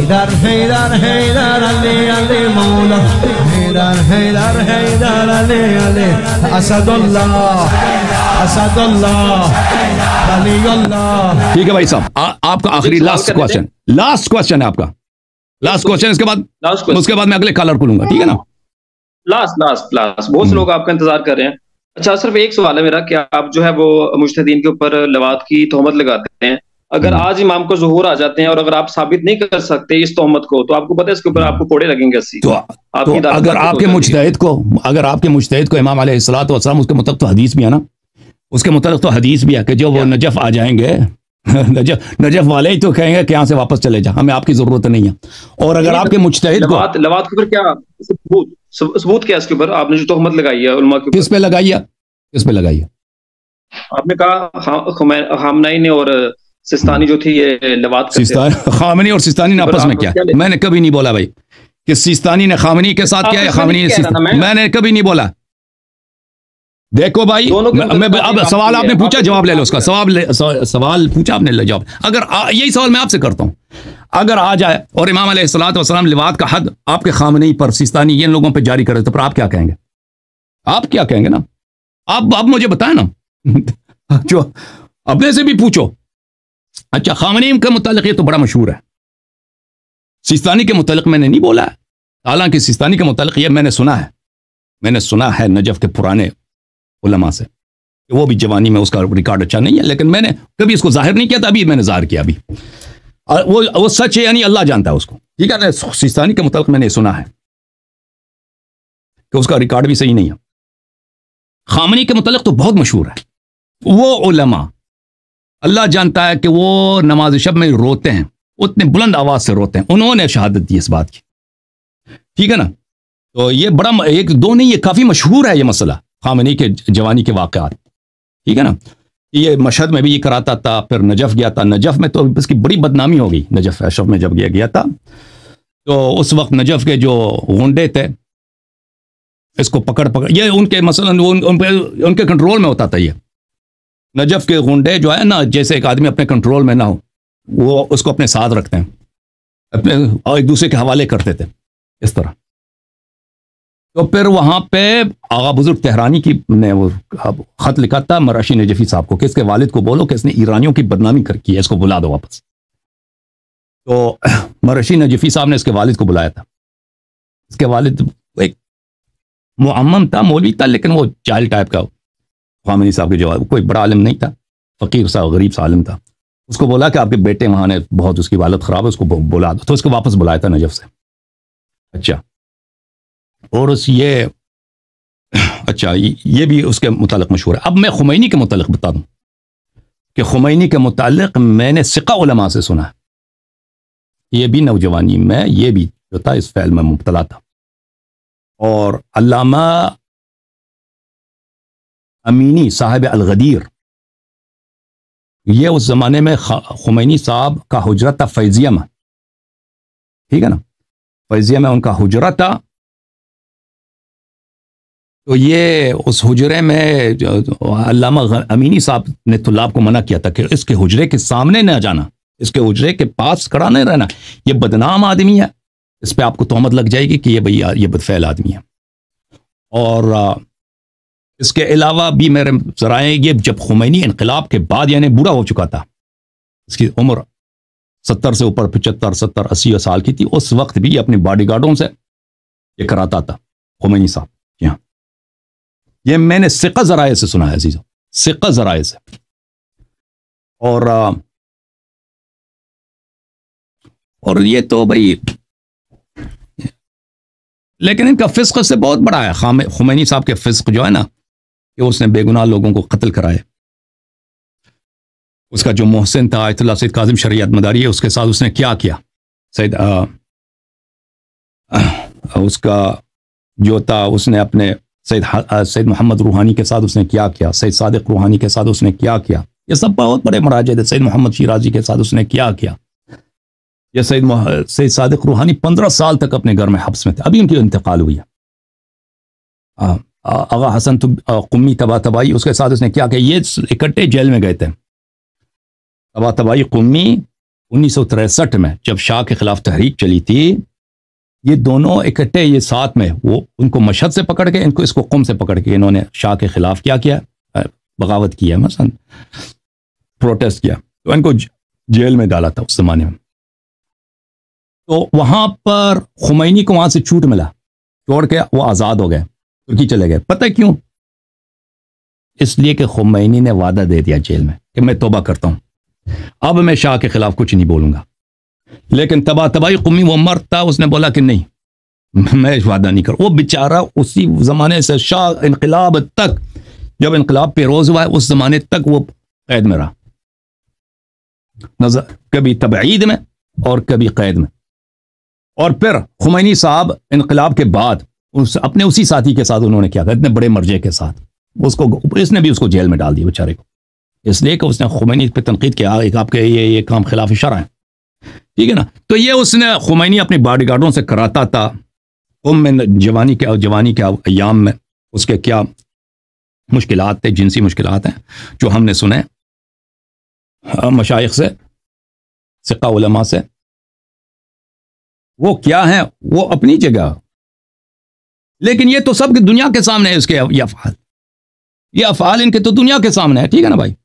हैदर हैदर हैदर अले अले मौला हैदर हैदर हैदर अले अले Asadullah ठीक है भाई साहब आपका आखिरी लास्ट क्वेश्चन लास्ट क्वेश्चन है आपका लास्ट क्वेश्चन इसके बाद लास्ट उसके बाद मैं अगले कलर खुलूंगा ठीक है ना लास्ट लास्ट लास्ट बहुत से हम्म। लोग आपका इंतजार कर रहे हैं अच्छा सिर्फ एक सवाल है मेरा कि आप जो है वो मुश्तदीन के ऊपर लवाद की तोहमत लगाते हैं अगर हम्म। आज इमाम को जहूर आ जाते हैं और अगर आप साबित नहीं कर सकते इस तोहमत को तो आपको पता है इसके ऊपर आपको कोड़े लगेंगे अस्सी तो, तो अगर आपके मुश्तैद को अगर आपके मुश्तैद को इमाम सलात वसलाम उसके मुतक तो हदीस भी है ना उसके मुतक तो हदीस भी है कि जो वो नजफ आ जाएंगे नजफ नजफ वाले ही तो कहेंगे कि यहाँ से वापस चले जा हमें आपकी जरूरत नहीं है और अगर आपके मुश्तैद को लवाद के ऊपर क्या सबूत सबूत क्या इसके ऊपर आपने जो तोहमत लगाई है किस पे लगाई है किस पे लगाई है आपने कहा हमनाई ने और सिस्तानी जो थी ये लवाद सिस्तानी खामनी और सिस्तानी ने आपस में क्या मैंने कभी नहीं बोला भाई कि सिस्तानी ने खामनी के साथ क्या है खामनी ने मैंने कभी नहीं बोला देखो भाई मैं अब सवाल आपने पूछा जवाब ले लो उसका सवाल सवाल पूछा आपने ले जवाब अगर यही सवाल मैं आपसे करता हूं अगर आ जाए और इमाम सलाम लिवाद का हद आपके खामनी पर सिस्तानी ये लोगों पर जारी करे तो पर आप क्या कहेंगे आप क्या कहेंगे ना आप आप मुझे बताए ना जो अपने से भी पूछो अच्छा खामनीम के मुतल ये तो बड़ा मशहूर है सिस्तानी के मुतल मैंने नहीं बोला हालांकि सिस्तानी के मुतल ये मैंने सुना है मैंने सुना है नजफ के पुराने उलमा से कि वो भी जवानी में उसका रिकॉर्ड अच्छा नहीं है लेकिन मैंने कभी इसको जाहिर नहीं किया था अभी मैंने जाहिर किया अभी वो वो सच है यानी अल्लाह जानता है उसको ठीक है ना सिस्तानी के मुतल मैंने सुना है कि उसका रिकॉर्ड भी सही नहीं है खामनी के मुतल तो बहुत मशहूर है वो उलमा अल्लाह जानता है कि वो नमाज शब में रोते हैं उतने बुलंद आवाज़ से रोते हैं उन्होंने शहादत दी इस बात की ठीक है ना तो ये बड़ा एक दो नहीं ये काफ़ी मशहूर है ये मसला खामनी के जवानी के वाक़ ठीक है ना ये मशहद में भी ये कराता था फिर नजफ़ गया था नजफ़ में तो इसकी बड़ी बदनामी हो गई नजफ़ अशफ में जब गया गया था तो उस वक्त नजफ़ के जो गुंडे थे इसको पकड़ पकड़ ये उनके मसलन वो उन, उन, उनके कंट्रोल में होता था ये नजफ के गुंडे जो है ना जैसे एक आदमी अपने कंट्रोल में ना हो वो उसको अपने साथ रखते हैं अपने और एक दूसरे के हवाले कर देते हैं इस तरह तो फिर वहाँ पे आगा बुजुर्ग तेहरानी की ने वो खत लिखा था मराशी नजफी साहब को कि इसके वालिद को बोलो कि इसने ईरानियों की बदनामी कर की है इसको बुला दो वापस तो मराशी नजफी साहब ने इसके वालिद को बुलाया था इसके वालिद एक मुआम था मौलवी था लेकिन वो चाइल्ड टाइप का खामिनी साहब के जवाब कोई बड़ा आलम नहीं था फ़कीर सा गरीब सा आलम था उसको बोला कि आपके बेटे वहाँ ने बहुत उसकी हालत ख़राब है उसको बुला दो तो उसको वापस बुलाया था नजफ से अच्छा और उस ये अच्छा ये भी उसके मतलब मशहूर है अब मैं खुमैनी के मतलब बता दूँ कि खुमैनी के मतलब मैंने सिक्का उलमा से सुना है ये भी नौजवानी में ये भी जो था इस फैल में मुबतला था और अलामा अमीनी साहब अलगदीर ये उस ज़माने में खुमैनी साहब का हजरत था फैज़िया में ठीक है ना फैज़िया में उनका हजरा था तो ये उस हजरे में अमीनी साहब ने तुल्लाब को मना किया था कि इसके हजरे के सामने न जाना इसके हजरे के पास खड़ा नहीं रहना ये बदनाम आदमी है इस पर आपको तोहमत लग जाएगी कि ये भैया ये बदफैल आदमी है और इसके अलावा भी मेरे जराए ये जब खुमैनी इनकलाब के बाद यानी बुरा हो चुका था इसकी उम्र सत्तर से ऊपर पचहत्तर सत्तर अस्सी साल की थी उस वक्त भी अपने बॉडी गार्डों से ये कराता था खुमैनी साहब यहाँ ये मैंने सिक्का जराए से सुना है अजीज़ों सिक्का जराए से और और ये तो भाई लेकिन इनका फिस्क से बहुत बड़ा है खामे खुमैनी साहब के फिस्क जो है ना कि उसने बेगुनाह लोगों को कत्ल कराया उसका जो मोहसिन था आयतुल्ला सैद काजिम शरीत मदारी है उसके साथ उसने क्या किया सैद उसका जो था उसने अपने सैद सैद मोहम्मद रूहानी के साथ उसने क्या किया सैद सादिक रूहानी के साथ उसने क्या किया ये सब बहुत बड़े मराजे थे सैद मोहम्मद शिराजी के साथ उसने क्या किया यह सैद सैद सादिक रूहानी पंद्रह साल तक अपने घर में हब्स में थे अभी उनकी इंतकाल हुई है आगा हसन तो कुम्मी तबा तबाही उसके साथ उसने क्या किया ये इकट्ठे जेल में गए थे तबा तबाही कुम्मी उन्नीस सौ तिरसठ में जब शाह के खिलाफ तहरीक चली थी ये दोनों इकट्ठे ये साथ में वो उनको मशहद से पकड़ के इनको इसको कुम से पकड़ के इन्होंने शाह के खिलाफ क्या किया बगावत किया मसन प्रोटेस्ट किया तो इनको जेल में डाला था उस जमाने में तो वहां पर खुमैनी को वहां से छूट मिला छोड़ के वो आज़ाद हो गए तुर्की चले गए पता क्यों इसलिए कि खुमैनी ने वादा दे दिया जेल में कि मैं तोबा करता हूं अब मैं शाह के खिलाफ कुछ नहीं बोलूंगा लेकिन तबाह तबाही कुमी वो मरता था उसने बोला कि नहीं मैं वादा नहीं कर वो बेचारा उसी ज़माने से शाह इनकलाब तक जब इनकलाब पेरोज हुआ है उस ज़माने तक वो कैद में रहा नजर कभी तबईद में और कभी कैद में और फिर खुमैनी साहब इनकलाब के बाद उस अपने उसी साथी के साथ उन्होंने क्या कहा इतने बड़े मर्जे के साथ उसको इसने भी उसको जेल में डाल दिया बेचारे को इसलिए कि उसने खुमैनी पर तनकीद किया एक आपके ये ये काम खिलाफ इशारा है ठीक है ना तो ये उसने खुमैनी अपने बॉडी गार्डों से कराता था उम में जवानी के जवानी के अयाम में उसके क्या मुश्किल थे जिनसी मुश्किल हैं जो हमने सुने मशाइ से सिक्का उलमा से वो क्या है वो अपनी जगह लेकिन ये तो सब दुनिया के सामने है उसके ये अफाल ये अफाल इनके तो दुनिया के सामने है ठीक है ना भाई